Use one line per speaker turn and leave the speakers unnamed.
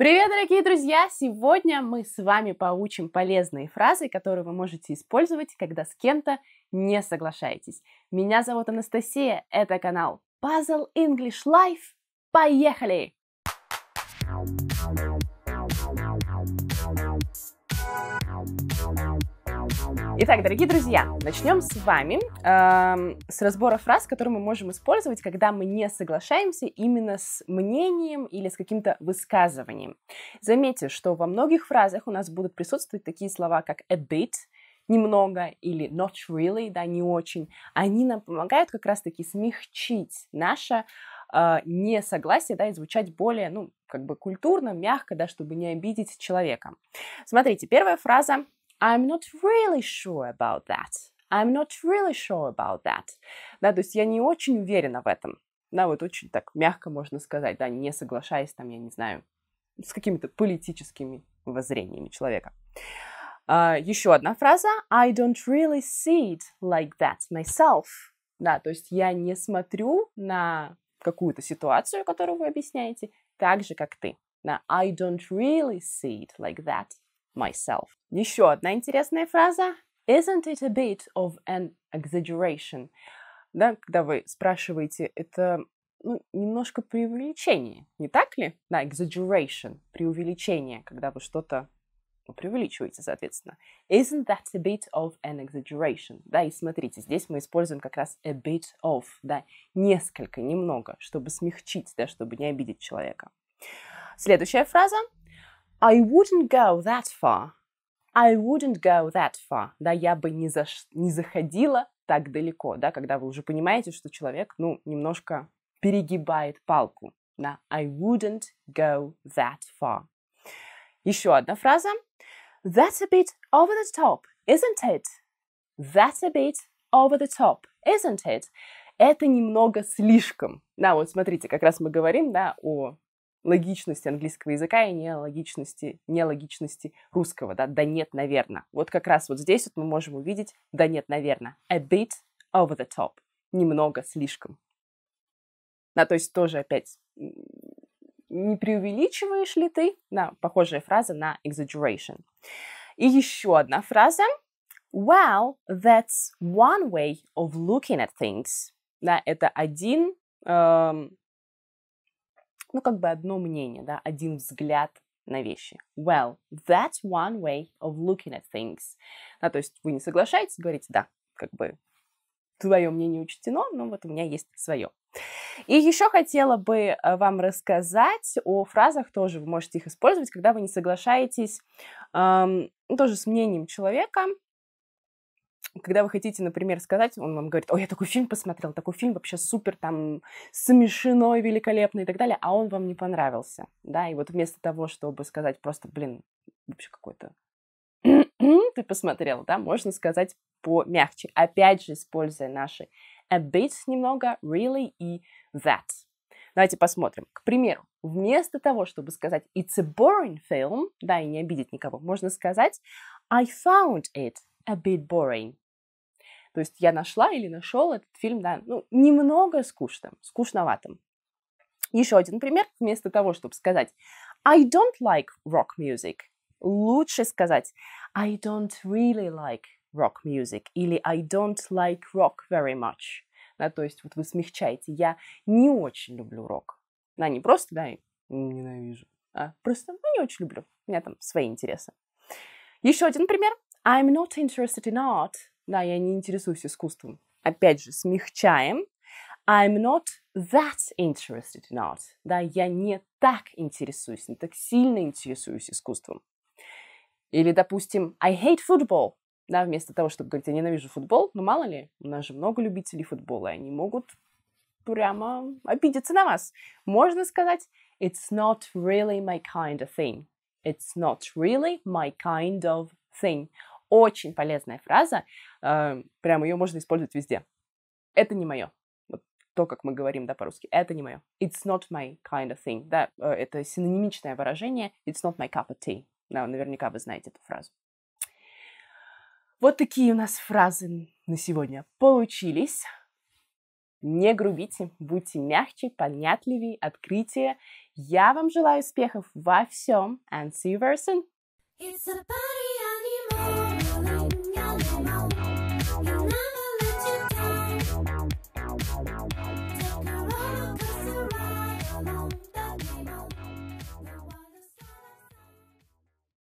Привет, дорогие друзья! Сегодня мы с вами поучим полезные фразы, которые вы можете использовать, когда с кем-то не соглашаетесь. Меня зовут Анастасия, это канал Puzzle English Life. Поехали! Итак, дорогие друзья, начнем с вами э, с разбора фраз, которые мы можем использовать, когда мы не соглашаемся именно с мнением или с каким-то высказыванием. Заметьте, что во многих фразах у нас будут присутствовать такие слова, как a bit, немного или not really, да, не очень, они нам помогают как раз-таки смягчить наше э, несогласие, да, и звучать более, ну, как бы культурно, мягко, да, чтобы не обидеть человека. Смотрите, первая фраза I'm not really sure about that. I'm not really sure about that. Да, то есть я не очень уверена в этом. Да, вот очень так мягко можно сказать, да, не соглашаясь там, я не знаю, с какими-то политическими воззрениями человека. Uh, еще одна фраза. I don't really see it like that myself. Да, то есть я не смотрю на какую-то ситуацию, которую вы объясняете, так же, как ты. Да, I don't really see it like that myself. Еще одна интересная фраза. Isn't it a bit of an exaggeration? Да, когда вы спрашиваете, это ну, немножко преувеличение, не так ли? Да, exaggeration, преувеличение, когда вы что-то ну, преувеличиваете, соответственно. Isn't that a bit of an exaggeration? Да, и смотрите, здесь мы используем как раз a bit of, да, несколько, немного, чтобы смягчить, да, чтобы не обидеть человека. Следующая фраза – I wouldn't go that far. I wouldn't go that far. Да, я бы не, заш... не заходила так далеко, да, когда вы уже понимаете, что человек, ну, немножко перегибает палку. Да, I wouldn't go that far. Еще одна фраза. That's a bit over the top, isn't it? That's a bit over the top, isn't it? Это немного слишком. Да, вот смотрите, как раз мы говорим, да, о логичности английского языка и нелогичности, нелогичности русского, да, да нет, наверное. Вот как раз вот здесь вот мы можем увидеть да нет, наверное, a bit over the top, немного слишком. Да, то есть тоже опять не преувеличиваешь ли ты, да, похожая фраза на exaggeration. И еще одна фраза. Well, that's one way of looking at things. Да, это один эм, ну, как бы одно мнение, да, один взгляд на вещи. Well, that's one way of looking at things. Да, то есть вы не соглашаетесь, говорите, да, как бы твое мнение учтено, но вот у меня есть свое. И еще хотела бы э, вам рассказать о фразах тоже, вы можете их использовать, когда вы не соглашаетесь эм, тоже с мнением человека, когда вы хотите, например, сказать, он вам говорит, ой, я такой фильм посмотрел, такой фильм вообще супер, там, смешной, великолепный и так далее, а он вам не понравился, да, и вот вместо того, чтобы сказать просто, блин, вообще какой-то ты посмотрел, да, можно сказать помягче, опять же, используя наши a bit немного, really и that. Давайте посмотрим. К примеру, вместо того, чтобы сказать it's a boring film, да, и не обидеть никого, можно сказать I found it a bit boring. То есть я нашла или нашел этот фильм, да, ну, немного скучным, скучноватым. Еще один пример, вместо того, чтобы сказать I don't like rock music, лучше сказать I don't really like rock music или I don't like rock very much. Да, то есть вот вы смягчаете, я не очень люблю рок. Да, не просто, да, ненавижу, а просто, ну, не очень люблю, у меня там свои интересы. Еще один пример. I'm not interested in art, да, я не интересуюсь искусством. Опять же, смягчаем. I'm not that interested in art. Да, я не так интересуюсь, не так сильно интересуюсь искусством. Или, допустим, I hate football. Да, вместо того, чтобы говорить, я ненавижу футбол, ну мало ли, у нас же много любителей футбола, и они могут прямо обидеться на вас. Можно сказать, it's not really my kind of thing. It's not really my kind of thing. Очень полезная фраза. А, прям ее можно использовать везде. Это не мое. Вот то, как мы говорим, да, по-русски. Это не мое. It's not my kind of thing. Да, а, это синонимичное выражение. It's not my cup of tea. Да, наверняка вы знаете эту фразу. Вот такие у нас фразы на сегодня получились. Не грубите, будьте мягче, понятливее, открытие. Я вам желаю успехов во всем. And see you very soon. It's a party.